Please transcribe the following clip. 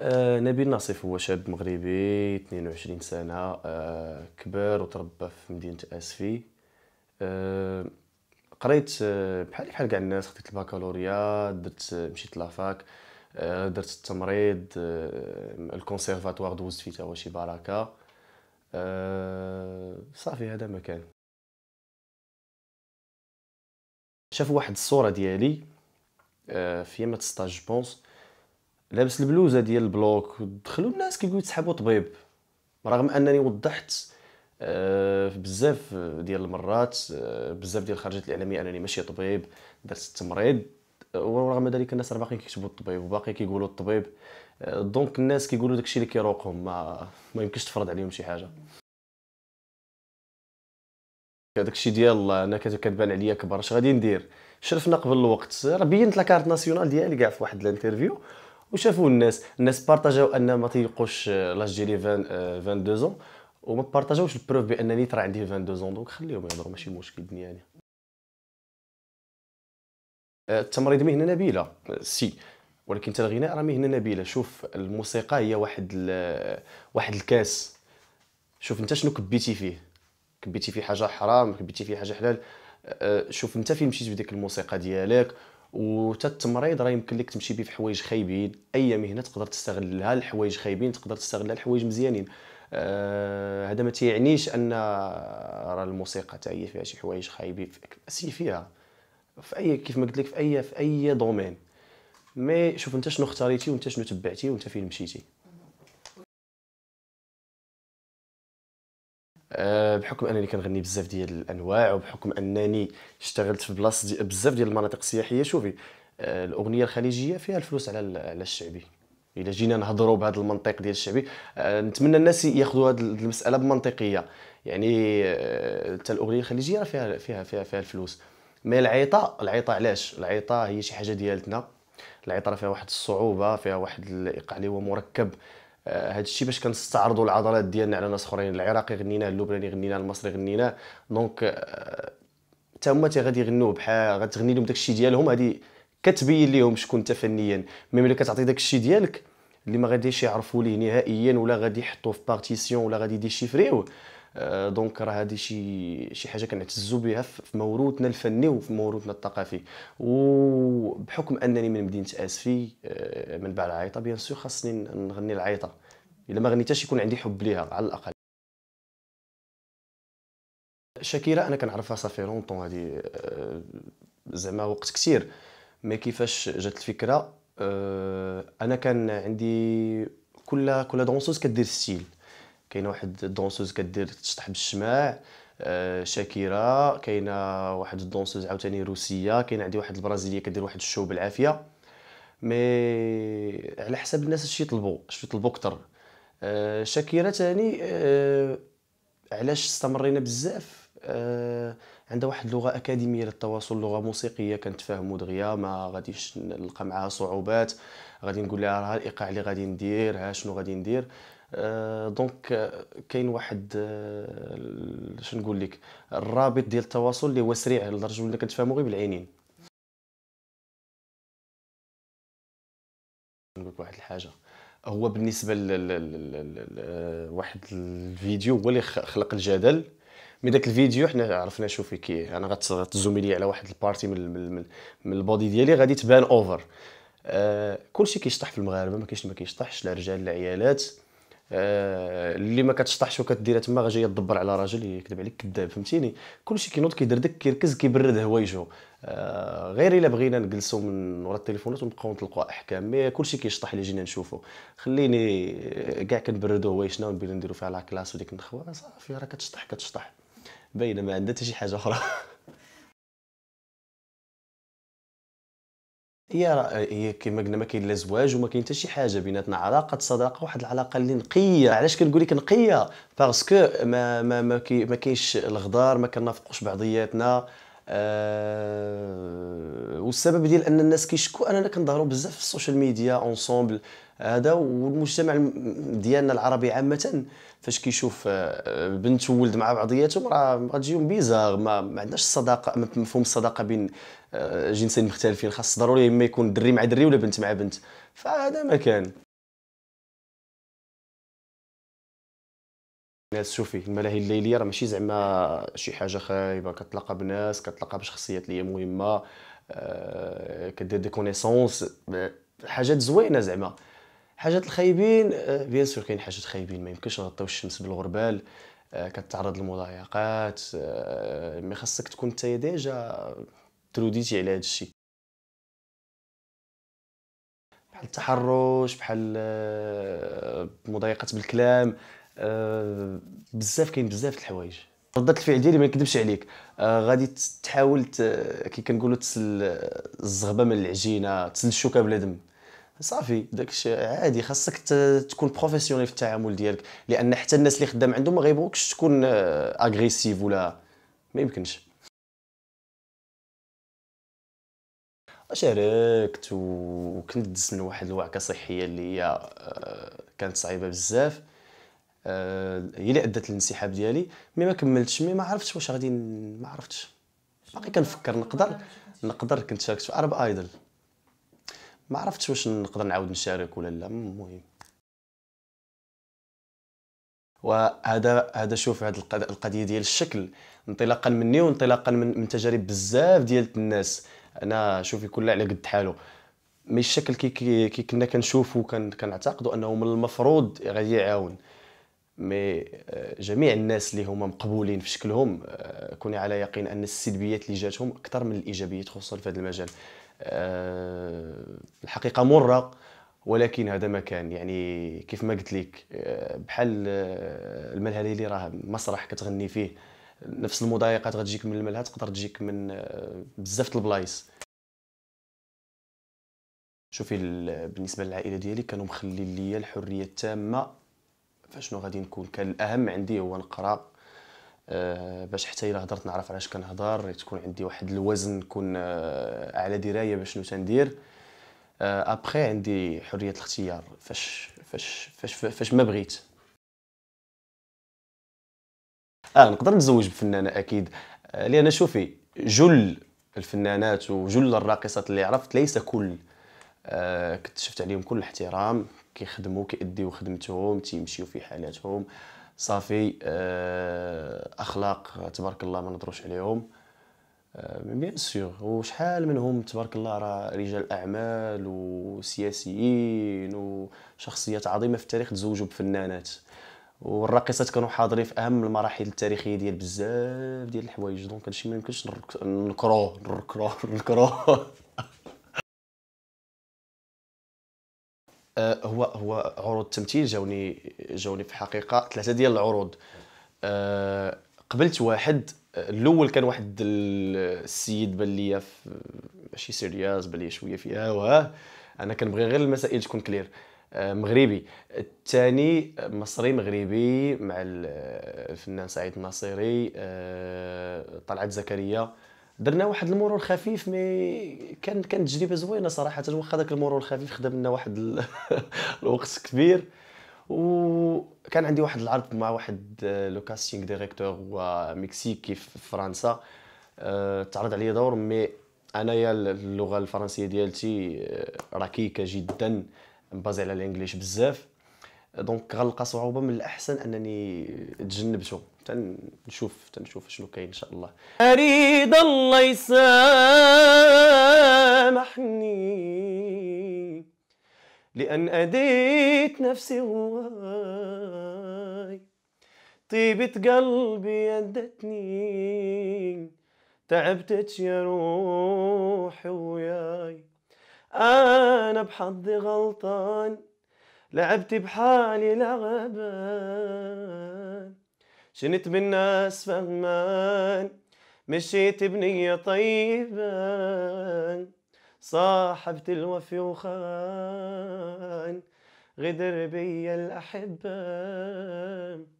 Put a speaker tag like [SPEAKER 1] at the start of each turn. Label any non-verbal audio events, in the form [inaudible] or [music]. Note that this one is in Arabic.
[SPEAKER 1] آه، نبيل ناصف هو شاب مغربي 22 سنة آه، كبر وتربى في مدينة أسفي آه، قريت بحالي بحال كاع الناس خديت الباكالوريا درت مشيت لافاك درت التمريض الكونسيرفاتوار دوزت فيه هو شي بركة صافي هذا ما كان شاف واحد الصورة ديالي في يمة ستاج بونس لابس البلوزه ديال البلوك دخلوا الناس كيقولوا تسحبوا طبيب رغم انني وضحت آه، بزاف ديال المرات آه، بزاف ديال الخرجات الاعلاميه انني ماشي طبيب درت التمريض ورغم ذلك الناس راه باقي كيكتبوا الطبيب وباقي كيقولوا الطبيب آه، دونك الناس كيقولوا داكشي اللي كيروقهم ما ما يمكنش تفرض عليهم شي حاجه داكشي ديال انا كتبان عليا كبر اش غادي ندير شرفنا قبل الوقت راه بينت لاكارت ناسيونال ديالي كاع في واحد الانترفيو وشافوا الناس الناس بارطاجاو ان ما تيلقوش لاج ديالي 22 وما بارطاجاوش البروف بانني ترى عندي 22 دونك خليهم يهضروا ماشي مشكل الدنيا يعني آه، التمريض مهنه نبيله سي ولكن حتى الغناء راه مهنه نبيله شوف الموسيقى هي واحد آه، واحد الكاس شوف انت شنو كبيتي فيه كبيتي فيه حاجه حرام كبيتي فيه حاجه حلال آه، شوف انت فين مشيت بديك الموسيقى ديالك وتا التمريض راه يمكن لك تمشي به في حوايج خايبين اي مهنه تقدر تستغلها الحوايج خايبين تقدر تستغلها الحوايج مزيانين آه هذا ما تيعنيش ان راه الموسيقى تاع هي فيها شي حوايج خايبين في فيها في اي كيف ما قلت لك في اي في اي دومين مي شوف انت شنو اختاريتي وانت شنو تبعتي وانت فين مشيتي آه، بحكم انني كنغني بزاف ديال الانواع وبحكم انني اشتغلت في بلاصه دي بزاف ديال المناطق السياحيه شوفي آه، الاغنيه الخليجيه فيها الفلوس على على الشعبي الا جينا نهضروا بهذا المنطق ديال الشعبي آه، نتمنى الناس ياخذوا هذه المساله بمنطقيه يعني حتى الاغنيه الخليجيه فيها فيها فيها فيها الفلوس ما العيطه العيطه علاش العيطه هي شي حاجه ديالتنا العيطه فيها واحد الصعوبه فيها واحد الايقاع اللي هو مركب هذا آه، الشيء باش كنستعرضوا العضلات ديالنا على ناس اخرين العراقي غنيناه اللبناني غنيناه المصري غنيناه آه، دونك حتى هما غادي يغنوا بحال غتغني لهم داك الشيء ديالهم هادي كتبين لهم شكون انت فنيا مي ملي كتعطي داك الشيء ديالك اللي ما غاديش يعرفوا ليه نهائيا ولا غادي يحطوه في بارتيسيون ولا غادي يديشيفريوه آه، دونك راه هذه شي شي حاجه كنعتزوا بها في موروثنا الفني وفي موروثنا الثقافي وبحكم انني من مدينه اسفي آه، من بعد العيطه بيان سور خاصني نغني العيطه الا ما غنيتهاش يكون عندي حب ليها على الاقل شاكيره انا كنعرفها صافي لونطون هذه آه، زعما وقت كثير مي كيفاش جات الفكره انا كان عندي كل كل دونسوز كدير ستيل كاينه واحد الدونسوز كدير تشطح بالشماع آه شاكيرا كاينه واحد الدونسوز عاوتاني روسيه كاين عندي واحد البرازيليه كدير واحد الشو بالعافيه مي على حسب الناس اش يطلبوا اش يطلبوا اكثر آه شاكيرا تاني آه علاش استمرينا بزاف آه عندها واحد اللغه اكاديميه للتواصل لغه موسيقيه كنتفاهموا دغيا ما غاديش نلقى معها صعوبات غادي نقول لها راه الايقاع اللي غادي ندير ها شنو غادي ندير آه، دونك آه، كاين واحد آه، شنو نقول لك الرابط ديال التواصل اللي هو سريع لدرجه اللي كتفهموا غير بالعينين نقول لك واحد الحاجه هو بالنسبه لواحد الفيديو هو اللي خلق الجدل مي داك الفيديو حنا عرفنا شوفي كي انا غتزومي لي على واحد البارتي من من, من البودي ديالي غادي تبان اوفر آه كلشي كيشطح في المغاربه ما كاينش ما كيشطحش لا رجال لا عيالات اللي ما كتشطحش وكديرها تما غاجي جايه تدبر على راجل يكذب عليك كذاب فهمتيني كلشي كينوض داك كيركز كيبرد هوايجو آه، غير الا بغينا نجلسوا من ورا التليفونات ونبقاو نطلقوا احكام مي كلشي كيشطح اللي جينا نشوفوا خليني آه، كاع كنبردوا هوايجنا ونبينا نديروا فيها لا كلاس وديك النخوه صافي راه كتشطح كتشطح باينه ما عندها حتى شي حاجه اخرى [laughs] هي هي كما قلنا ما كاين لا زواج وما كاين حتى شي حاجه بيناتنا علاقه صداقه واحد العلاقه اللي نقيه علاش كنقول لك نقيه باسكو ما ما ما, كي ما كاينش الغدار ما كنافقوش بعضياتنا أه والسبب ديال ان الناس كيشكوا اننا كنظهروا بزاف في السوشيال ميديا اونسومبل هذا والمجتمع ديالنا العربي عامه فاش كيشوف آه، بنت وولد مع بعضياتهم راه غتجيهم بيزار ما, ما عندناش الصداقه مفهوم الصداقه بين آه، جنسين مختلفين خاص ضروري اما يكون دري مع دري ولا بنت مع بنت فهذا ما كان الناس شوفي الملاهي الليليه راه ماشي زعما شي حاجه خايبه كتلاقى بناس كتلاقى بشخصيات اللي هي مهمه آه، كدير دي كونيسونس حاجات زوينه زعما حاجات الخايبين آه، بيان سور كاين حاجات خايبين ما يمكنش نغطيو الشمس بالغربال آه، كتعرض للمضايقات آه، مي خاصك تكون انت ديجا تروديتي على هذا الشيء بحال التحرش بحال مضايقات بالكلام بزاف كاين بزاف د الحوايج ردة الفعل ديالي ما نكذبش عليك آه غادي تحاول كي كنقولوا تسل الزغبه من العجينه تسل الشوكه بلا دم صافي داك الشيء عادي خاصك تكون بروفيسيونيل في التعامل ديالك لان حتى الناس اللي خدام عندهم ما غيبغوكش تكون اغريسيف آه، ولا ما يمكنش شاركت وكنت دزت من واحد الوعكه صحيه اللي هي آه، كانت صعيبه بزاف هي آه، اللي ادت للانسحاب ديالي مي ما كملتش مي ما عرفتش واش غادي ما عرفتش باقي كنفكر نقدر نقدر كنت شاركت في ارب ايدل ما عرفتش واش نقدر نعاود نشارك ولا لا المهم وهذا هذا شوف هذه القضيه ديال الشكل انطلاقا مني وانطلاقا من, من تجارب بزاف ديال الناس انا شوفي كل على قد حاله مي الشكل كي, كي, كي كنا كنشوفو كنعتقدوا انه من المفروض غادي يعاون مي آه، جميع الناس اللي هما مقبولين في شكلهم آه، كوني على يقين ان السلبيات اللي جاتهم اكثر من الايجابيات خصوصا في هذا المجال آه، الحقيقه مره ولكن هذا مكان يعني كيف ما قلت لك آه، بحال آه، الملهى راه مسرح كتغني فيه نفس المضايقات غتجيك من الملهى تقدر تجيك من بزاف البلايص شوفي بالنسبه للعائله ديالي كانوا مخلين ليا الحريه التامه فشنو غادي نكون كان الاهم عندي هو نقرا آه، باش حتى الا هضرت نعرف علاش كنهضر تكون عندي واحد الوزن نكون آه، على درايه باش شنو تندير ابخي آه، عندي حريه الاختيار فاش فاش فاش فاش ما بغيت اه نقدر نتزوج بفنانه اكيد لان شوفي جل الفنانات وجل الراقصات اللي عرفت ليس كل اكتشفت كنت شفت عليهم كل احترام كيخدموا كيديو خدمتهم تيمشيو في حالاتهم صافي آه، اخلاق تبارك الله ما نضروش عليهم آه، بيان سور وشحال منهم تبارك الله راه رجال اعمال وسياسيين وشخصيات عظيمه في التاريخ تزوجوا بفنانات والراقصات كانوا حاضرين في اهم المراحل التاريخيه ديال بزاف ديال الحوايج دونك هادشي ما يمكنش نكروه نكروه نكروه [laughs] آه، هو هو عروض التمثيل جاوني جاوني في الحقيقه ثلاثه ديال العروض آه، قبلت واحد الاول كان واحد السيد بان ليا ماشي سيرياز بان ليا شويه فيها وها انا كنبغي غير المسائل تكون كلير آه، مغربي الثاني مصري مغربي مع الفنان سعيد الناصري طلعت زكريا درنا واحد المرور خفيف مي كان كانت تجربه زوينه صراحه واخا داك المرور الخفيف خدم لنا واحد ال... [laughs] الوقت كبير وكان عندي واحد العرض مع واحد آه، لو كاستينغ ديريكتور هو مكسيكي في فرنسا أه... تعرض عليا دور مي انايا اللغه الفرنسيه ديالتي آه، ركيكه جدا بازي على الانجليش بزاف دونك غنلقى صعوبه من الاحسن انني تجنبته تنشوف تنشوف شنو كاين ان شاء الله اريد الله يسامحني لان اديت نفسي هواي طيبة قلبي ادتني تعبتك يا روحي وياي انا بحظي غلطان لعبت بحالي لعبان شنت بالناس فهمان مشيت بنية طيبة صاحبت الوفي وخان غدر بيا الأحبة